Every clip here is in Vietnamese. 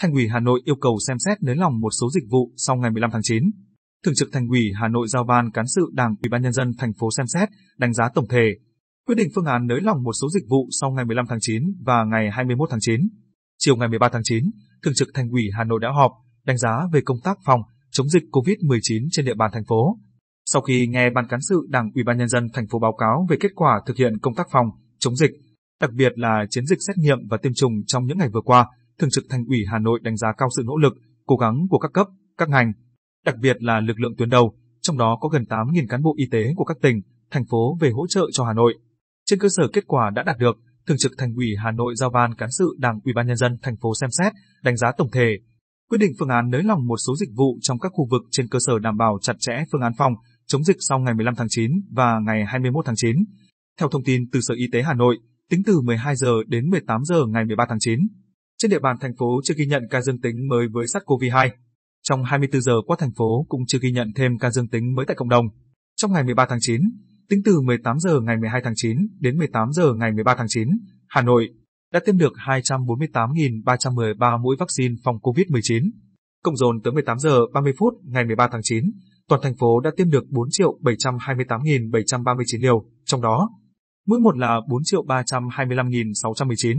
Thành ủy Hà Nội yêu cầu xem xét nới lỏng một số dịch vụ sau ngày 15 tháng 9. Thường trực Thành ủy Hà Nội giao ban cán sự Đảng Ủy ban nhân dân thành phố xem xét, đánh giá tổng thể, quyết định phương án nới lỏng một số dịch vụ sau ngày 15 tháng 9 và ngày 21 tháng 9. Chiều ngày 13 tháng 9, Thường trực Thành ủy Hà Nội đã họp, đánh giá về công tác phòng chống dịch COVID-19 trên địa bàn thành phố. Sau khi nghe ban cán sự Đảng Ủy ban nhân dân thành phố báo cáo về kết quả thực hiện công tác phòng chống dịch, đặc biệt là chiến dịch xét nghiệm và tiêm chủng trong những ngày vừa qua, Thường trực Thành ủy Hà Nội đánh giá cao sự nỗ lực, cố gắng của các cấp, các ngành, đặc biệt là lực lượng tuyến đầu, trong đó có gần 8.000 cán bộ y tế của các tỉnh, thành phố về hỗ trợ cho Hà Nội. Trên cơ sở kết quả đã đạt được, Thường trực Thành ủy Hà Nội giao ban cán sự Đảng Ủy ban nhân dân thành phố xem xét, đánh giá tổng thể, quyết định phương án nới lỏng một số dịch vụ trong các khu vực trên cơ sở đảm bảo chặt chẽ phương án phòng chống dịch sau ngày 15 tháng 9 và ngày 21 tháng 9. Theo thông tin từ Sở Y tế Hà Nội, tính từ 12 giờ đến 18 giờ ngày 13 tháng 9, trên địa bàn thành phố chưa ghi nhận ca dương tính mới với SARS-CoV-2. Trong 24 giờ qua thành phố cũng chưa ghi nhận thêm ca dương tính mới tại cộng đồng. Trong ngày 13 tháng 9, tính từ 18 giờ ngày 12 tháng 9 đến 18 giờ ngày 13 tháng 9, Hà Nội đã tiêm được 248.313 mũi vaccine phòng COVID-19. Cộng dồn tới 18 giờ 30 phút ngày 13 tháng 9, toàn thành phố đã tiêm được 4.728.739 liều, trong đó mũi một là 4.325.619,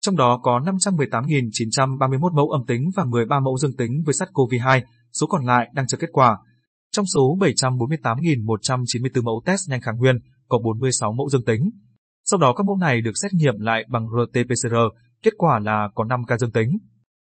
trong đó có 518.931 mẫu âm tính và 13 mẫu dương tính với SARS-CoV-2, số còn lại đang chờ kết quả. Trong số 748.194 mẫu test nhanh kháng nguyên, có 46 mẫu dương tính. Sau đó các mẫu này được xét nghiệm lại bằng RT-PCR, kết quả là có 5 ca dương tính.